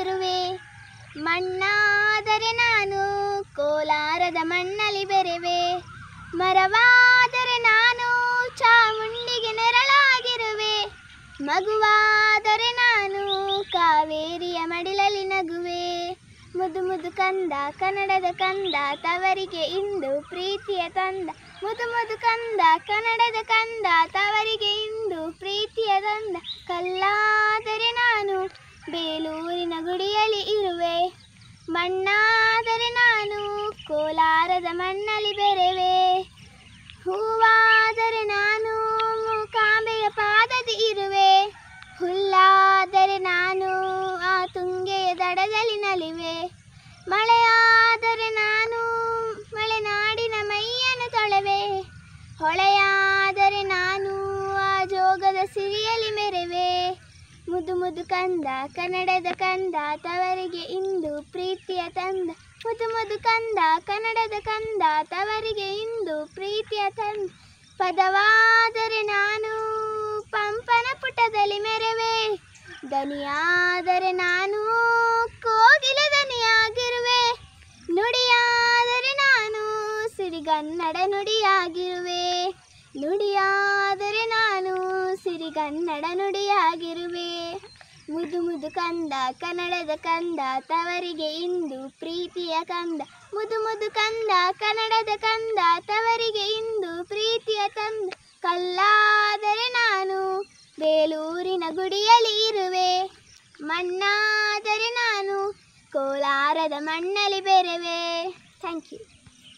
ಇರುವೆ ಮಣ್ಣಾದರೆ ನಾನು ಕೋಲಾರದ ಮಣ್ಣಲ್ಲಿ ಬೆರೆವೆ ಮರವಾದರೆ ನಾನು ಚಾಮುಂಡಿಗೆ ನೆರಳಾಗಿರುವೆ ಮಗುವಾದರೆ ನಾನು ಕಾವೇರಿಯ ಮಡಿಲಲ್ಲಿ ನಗುವೆ ಮುದು ಮುದು ಕಂದ ಕನ್ನಡದ ಕಂದ ತವರಿಗೆ ಇಂದು ಪ್ರೀತಿಯ ತಂದ ಮುದು ಮುದು ಕಂದ ಕನ್ನಡದ ಕಂದ ತವರಿಗೆ ಇಂದು ಪ್ರೀತಿಯ ತಂದ ಕಲ್ಲಾ ಮಣ್ಣಾದರೆ ನಾನು ಕೋಲಾರದ ಮಣ್ಣಲ್ಲಿ ಬೆರೆವೆ ಹೂವಾದರೆ ನಾನು ಕಾಂಬೆಯ ಪಾದದಿ ಇರುವೆ ಹುಲ್ಲಾದರೆ ನಾನು ಆ ತುಂಗೆಯ ದಡದಲ್ಲಿ ನಲಿವೆ ಮಳೆಯಾದರೆ ನಾನು ಮಳೆನಾಡಿನ ಮೈಯನ್ನು ತೊಳೆವೆ ಹೊಳೆಯಾದರೆ ನಾನು ಆ ಜೋಗದ ಸಿರಿಯಲ್ಲಿ ಮೆರೆವೆ ಮುದು ಮುದು ಕಂದ ಕನ್ನಡದ ಕಂದ ತವರಿಗೆ ಇಂದು ಪ್ರೀತಿಯ ತಂದ ಮುದು ಮುದು ಕಂದ ಕನ್ನಡದ ಕಂದ ತವರಿಗೆ ಇಂದು ಪ್ರೀತಿಯ ತಂದ ಪದವಾದರೆ ನಾನು ಪಂಪನ ಪುಟದಲ್ಲಿ ಮೆರವೆ ದನಿಯಾದರೆ ನಾನು ಕೋಗಿಲ ದನಿಯಾಗಿರುವೆ ನುಡಿಯಾದರೆ ನಾನು ಸಿರಿಗನ್ನಡ ನುಡಿಯಾಗಿರುವೆ ನುಡಿಯಾದರೆ ನಾನು ಕನ್ನಡ ನುಡಿಯಾಗಿರುವೆ ಮುದು ಮುದು ಕಂದ ಕನ್ನಡದ ಕಂದ ತವರಿಗೆ ಇಂದು ಪ್ರೀತಿಯ ಕಂದ ಮುದು ಮುದು ಕಂದ ಕನ್ನಡದ ಕಂದ ತವರಿಗೆ ಇಂದು ಪ್ರೀತಿಯ ತಂದ ಕಲ್ಲಾದರೆ ನಾನು ಬೇಲೂರಿನ ಗುಡಿಯಲ್ಲಿ ಇರುವೆ ಮಣ್ಣಾದರೆ ನಾನು ಕೋಲಾರದ ಮಣ್ಣಲ್ಲಿ ಬೆರೆವೆ ಥ್ಯಾಂಕ್ ಯು